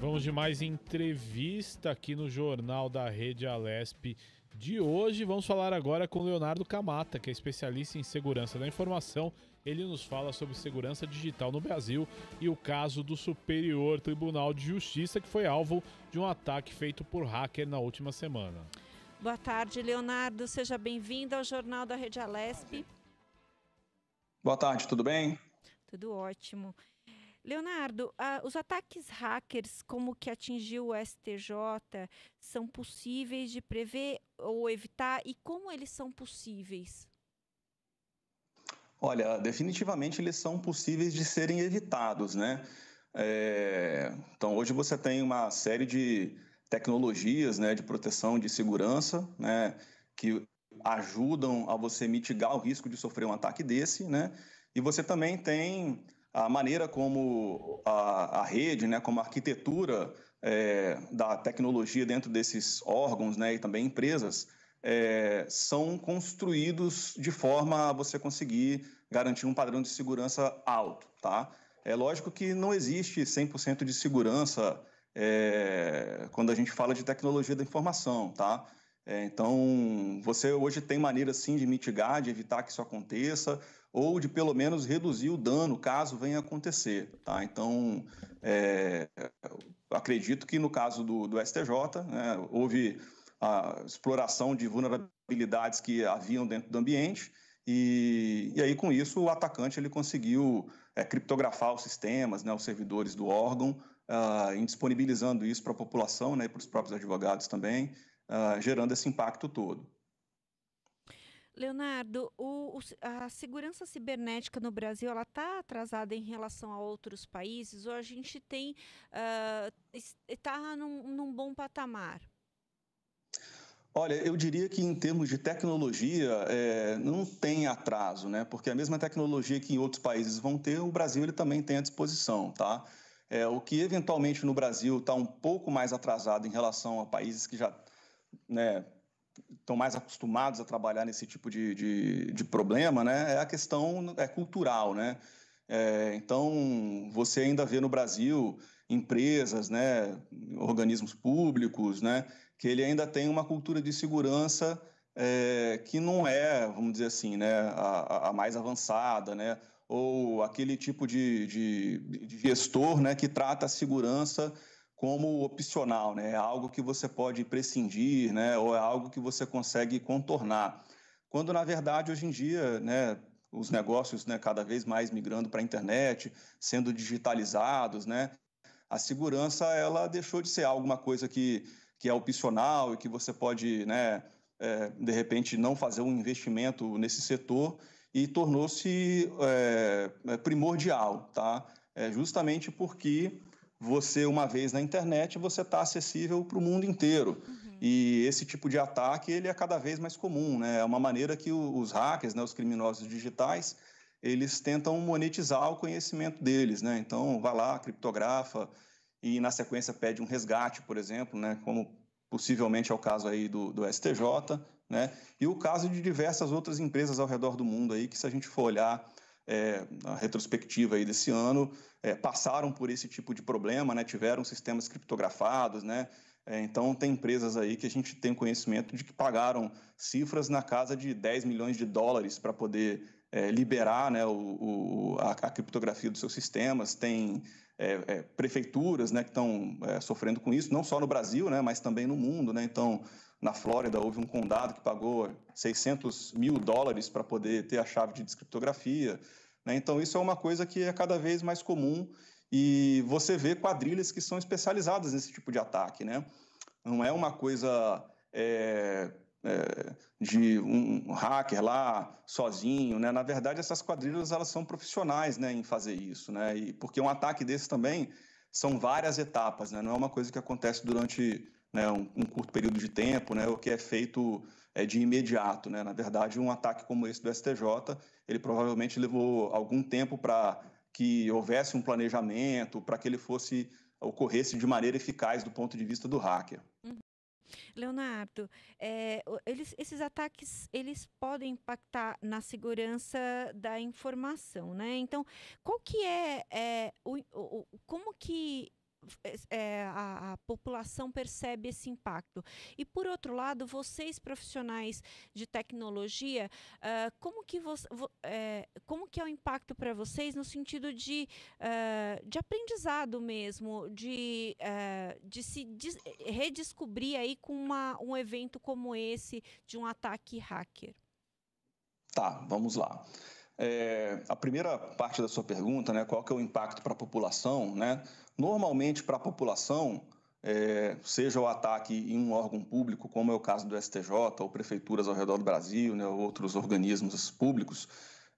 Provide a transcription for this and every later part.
Vamos de mais entrevista aqui no Jornal da Rede Alesp de hoje. Vamos falar agora com Leonardo Camata, que é especialista em segurança da informação. Ele nos fala sobre segurança digital no Brasil e o caso do Superior Tribunal de Justiça, que foi alvo de um ataque feito por hacker na última semana. Boa tarde, Leonardo. Seja bem-vindo ao Jornal da Rede Alesp. Boa tarde, tudo bem? Tudo ótimo. Leonardo, os ataques hackers, como que atingiu o STJ, são possíveis de prever ou evitar e como eles são possíveis? Olha, definitivamente eles são possíveis de serem evitados, né? É... Então hoje você tem uma série de tecnologias, né, de proteção, de segurança, né, que ajudam a você mitigar o risco de sofrer um ataque desse, né? E você também tem a maneira como a, a rede, né, como a arquitetura é, da tecnologia dentro desses órgãos né, e também empresas é, são construídos de forma a você conseguir garantir um padrão de segurança alto. Tá? É lógico que não existe 100% de segurança é, quando a gente fala de tecnologia da informação. Tá? É, então, você hoje tem maneira sim de mitigar, de evitar que isso aconteça ou de pelo menos reduzir o dano caso venha acontecer. Tá? Então, é, acredito que no caso do, do STJ, né, houve a exploração de vulnerabilidades que haviam dentro do ambiente. E, e aí, com isso, o atacante ele conseguiu é, criptografar os sistemas, né, os servidores do órgão, uh, ah, indisponibilizando isso para a população né, e para os próprios advogados também, uh, gerando esse impacto todo. Leonardo, o, o, a segurança cibernética no Brasil ela está atrasada em relação a outros países ou a gente tem uh, ah, está num, num bom patamar? Olha, eu diria que em termos de tecnologia é, não tem atraso, né? Porque a mesma tecnologia que em outros países vão ter, o Brasil ele também tem à disposição, tá? É, o que eventualmente no Brasil está um pouco mais atrasado em relação a países que já né, estão mais acostumados a trabalhar nesse tipo de, de, de problema, né, é a questão é cultural, né? É, então, você ainda vê no Brasil empresas, né, organismos públicos, né, que ele ainda tem uma cultura de segurança é, que não é, vamos dizer assim, né, a, a mais avançada, né, ou aquele tipo de, de, de gestor né, que trata a segurança como opcional, né? É algo que você pode prescindir, né? Ou é algo que você consegue contornar. Quando na verdade hoje em dia, né, os negócios, né, cada vez mais migrando para a internet, sendo digitalizados, né? A segurança ela deixou de ser alguma coisa que que é opcional e que você pode, né, é, de repente não fazer um investimento nesse setor e tornou-se é, é primordial, tá? É justamente porque você, uma vez na internet, você está acessível para o mundo inteiro. Uhum. E esse tipo de ataque ele é cada vez mais comum, né? É uma maneira que os hackers, né, os criminosos digitais, eles tentam monetizar o conhecimento deles, né? Então, vai lá, criptografa e na sequência pede um resgate, por exemplo, né? Como possivelmente é o caso aí do, do STJ, né? E o caso de diversas outras empresas ao redor do mundo aí que se a gente for olhar é, na retrospectiva aí desse ano, é, passaram por esse tipo de problema, né, tiveram sistemas criptografados, né, é, então tem empresas aí que a gente tem conhecimento de que pagaram cifras na casa de 10 milhões de dólares para poder é, liberar né, o, o, a, a, criptografia dos seus sistemas, tem é, é, prefeituras né, que estão é, sofrendo com isso, não só no Brasil, né, mas também no mundo. Né? Então, na Flórida houve um condado que pagou 600 mil dólares para poder ter a chave de descriptografia. Né? Então, isso é uma coisa que é cada vez mais comum e você vê quadrilhas que são especializadas nesse tipo de ataque. Né? Não é uma coisa é, é, de um hacker lá sozinho. Né? Na verdade, essas quadrilhas elas são profissionais né, em fazer isso. Né? E, porque um ataque desse também são várias etapas, né? não é uma coisa que acontece durante né, um, um, curto período de tempo, né, o que é feito é, de imediato. Né? Na verdade, um ataque como esse do STJ, ele provavelmente levou algum tempo para que houvesse um planejamento, para que ele fosse ocorresse de maneira eficaz do ponto de vista do hacker. Uhum. Leonardo, é, eles, esses ataques eles podem impactar na segurança da informação, né? Então, qual que é, é o, o, como que é, é, a, a, população percebe esse impacto. E por outro lado, vocês profissionais de tecnologia, uh, como que vo, vo, é, como que é o impacto para vocês no sentido de, uh, de aprendizado mesmo, de, uh, de se redescobrir aí com uma, um evento como esse de um ataque hacker? Tá, vamos lá. É, a primeira parte da sua pergunta, né, qual que é o impacto para a população, né? Normalmente, para a população, é, seja o ataque em um órgão público, como é o caso do STJ, ou prefeituras ao redor do Brasil, né, ou outros organismos públicos,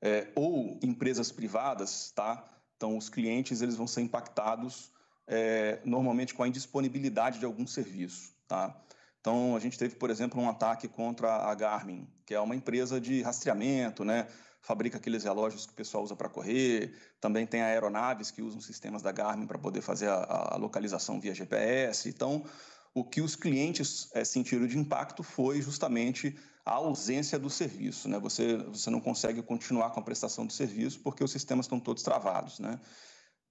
é, ou empresas privadas, tá? Então, os clientes eles vão ser impactados é, normalmente com a indisponibilidade de algum serviço, tá? Então, a gente teve, por exemplo, um ataque contra a Garmin, que é uma empresa de rastreamento, né? fabrica aqueles relógios que o pessoal usa para correr, também tem aeronaves que usam sistemas da Garmin para poder fazer a, a, localização via GPS. Então, o que os clientes é, sentiram de impacto foi justamente a ausência do serviço. Né? Você, você não consegue continuar com a prestação do serviço porque os sistemas estão todos travados. Né?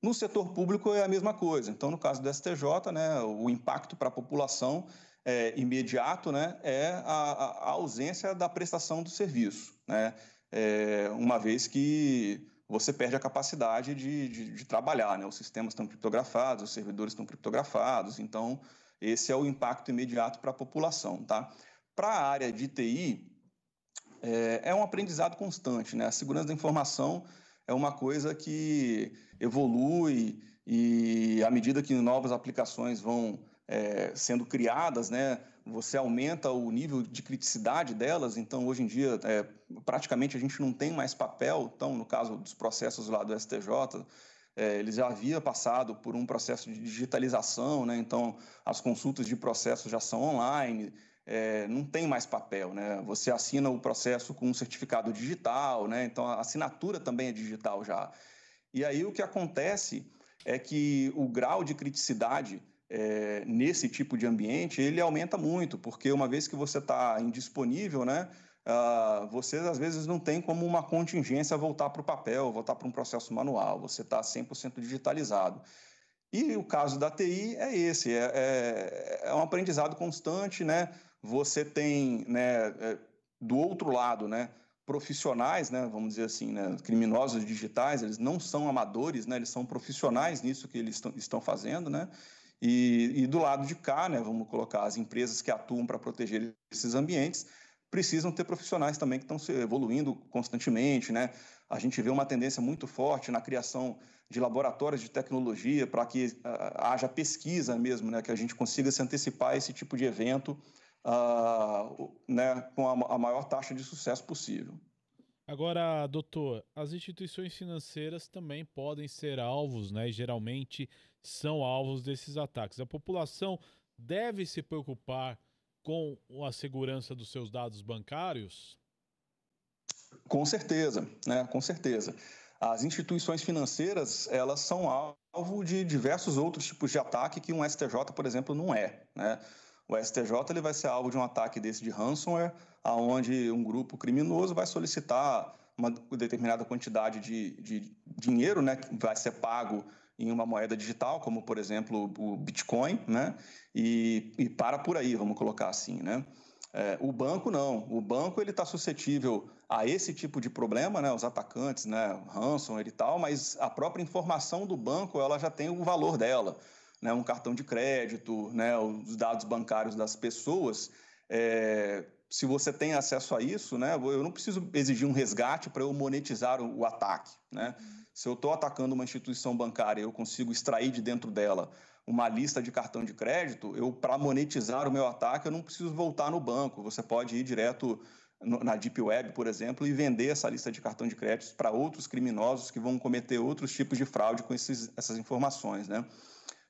No setor público é a mesma coisa. Então, no caso do STJ, né, o impacto para a população é, imediato né, é a, a, ausência da prestação do serviço. Né? é, uma vez que você perde a capacidade de, de, de, trabalhar, né? Os sistemas estão criptografados, os servidores estão criptografados, então esse é o impacto imediato para a população, tá? Para a área de TI, é, é um aprendizado constante, né? A segurança da informação é uma coisa que evolui e à medida que novas aplicações vão é, sendo criadas, né, você aumenta o nível de criticidade delas, então hoje em dia é, praticamente a gente não tem mais papel, então no caso dos processos lá do STJ, é, eles já havia passado por um processo de digitalização, né? então as consultas de processos já são online, é, não tem mais papel, né? Você assina o processo com um certificado digital, né? Então a assinatura também é digital já. E aí o que acontece é que o grau de criticidade é, nesse tipo de ambiente, ele aumenta muito, porque uma vez que você está indisponível, né, uh, você às vezes não tem como uma contingência voltar para o papel, voltar para um processo manual, você está 100% digitalizado. E o caso da TI é esse, é, é, é um aprendizado constante, né? Você tem, né, é, do outro lado, né, profissionais, né, vamos dizer assim, né, criminosos digitais, eles não são amadores, né, eles são profissionais nisso que eles estão fazendo, né? E, e do lado de cá, né, vamos colocar as empresas que atuam para proteger esses ambientes, precisam ter profissionais também que estão se evoluindo constantemente, né? A gente vê uma tendência muito forte na criação de laboratórios de tecnologia para que uh, haja pesquisa mesmo, né? Que a gente consiga se antecipar a esse tipo de evento uh, né? com a, a maior taxa de sucesso possível. Agora, doutor, as instituições financeiras também podem ser alvos, né? E geralmente são alvos desses ataques. A população deve se preocupar com a segurança dos seus dados bancários? Com certeza, né? Com certeza. As instituições financeiras, elas são alvo de diversos outros tipos de ataque que um STJ, por exemplo, não é, né? O STJ ele vai ser alvo de um ataque desse de ransomware, aonde um grupo criminoso vai solicitar uma determinada quantidade de, de dinheiro, né, que vai ser pago em uma moeda digital, como por exemplo o Bitcoin, né, e, e para por aí, vamos colocar assim, né. É, o banco não, o banco ele está suscetível a esse tipo de problema, né, os atacantes, né, Hanson e tal, mas a própria informação do banco ela já tem o valor dela, né, um cartão de crédito, né, os dados bancários das pessoas, é, se você tem acesso a isso, né, eu não preciso exigir um resgate para eu monetizar o, o ataque. Né? Uhum. Se eu estou atacando uma instituição bancária e eu consigo extrair de dentro dela uma lista de cartão de crédito, eu para monetizar o meu ataque, eu não preciso voltar no banco. Você pode ir direto na Deep Web, por exemplo, e vender essa lista de cartão de crédito para outros criminosos que vão cometer outros tipos de fraude com esses, essas informações, né?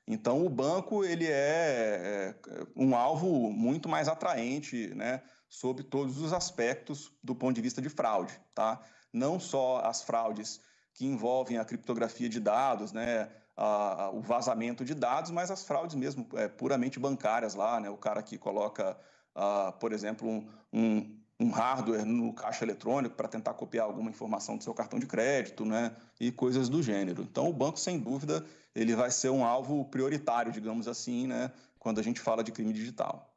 Então, o banco ele é, é um alvo muito mais atraente, né? sobre todos os aspectos do ponto de vista de fraude, tá? Não só as fraudes que envolvem a criptografia de dados, né, a, a, o vazamento de dados, mas as fraudes mesmo é, puramente bancárias lá, né, o cara que coloca, ah, por exemplo, um, um, um, hardware no caixa eletrônico para tentar copiar alguma informação do seu cartão de crédito, né, e coisas do gênero. Então, o banco, sem dúvida, ele vai ser um alvo prioritário, digamos assim, né, quando a gente fala de crime digital.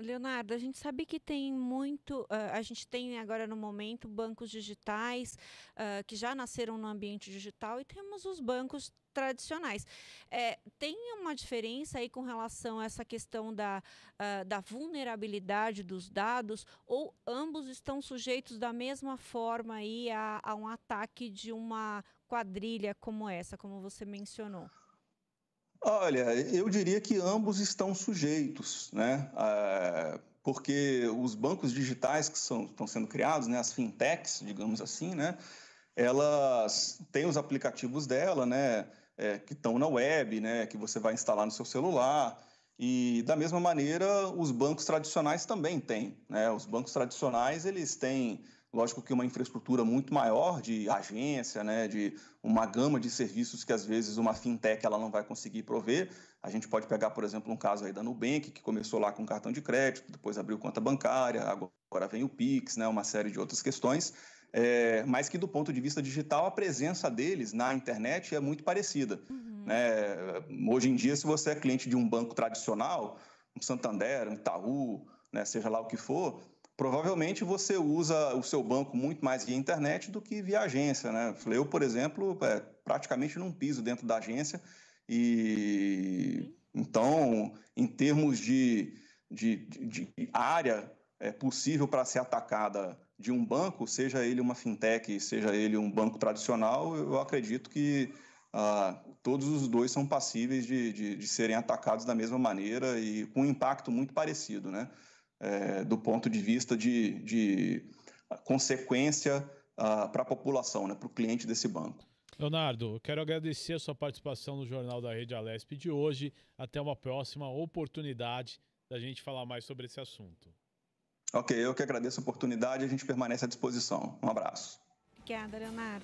Leonardo, a gente sabe que tem muito, uh, a gente tem agora no momento bancos digitais uh, que já nasceram no ambiente digital e temos os bancos tradicionais. É, tem uma diferença aí com relação a essa questão da, uh, da vulnerabilidade dos dados ou ambos estão sujeitos da mesma forma aí a, a um ataque de uma quadrilha como essa, como você mencionou? Olha, eu diria que ambos estão sujeitos, né? Ah, porque os bancos digitais que são, estão sendo criados, né, as fintechs, digamos assim, né, elas têm os aplicativos dela, né, é, que estão na web, né, que você vai instalar no seu celular. E da mesma maneira, os bancos tradicionais também têm. Né? Os bancos tradicionais eles têm Lógico que uma infraestrutura muito maior de agência, né, de uma gama de serviços que às vezes uma fintech ela não vai conseguir prover. A gente pode pegar, por exemplo, um caso aí da Nubank, que começou lá com cartão de crédito, depois abriu conta bancária, agora vem o Pix, né, uma série de outras questões. É, mas que do ponto de vista digital, a presença deles na internet é muito parecida. Uhum. Né? Hoje em dia, se você é cliente de um banco tradicional, um Santander, um Itaú, né, seja lá o que for, provavelmente você usa o seu banco muito mais via internet do que via agência, né? Eu, por exemplo, é, praticamente não piso dentro da agência e então, em termos de, de, de, de área é, possível para ser atacada de um banco, seja ele uma fintech, seja ele um banco tradicional, eu acredito que ah, todos os dois são passíveis de, de, de, serem atacados da mesma maneira e com um impacto muito parecido, né? é, do ponto de vista de, de consequência uh, para a população, né, para o cliente desse banco. Leonardo, quero agradecer a sua participação no Jornal da Rede Alesp de hoje. Até uma próxima oportunidade da gente falar mais sobre esse assunto. Ok, eu que agradeço a oportunidade e a gente permanece à disposição. Um abraço. Obrigada, Leonardo.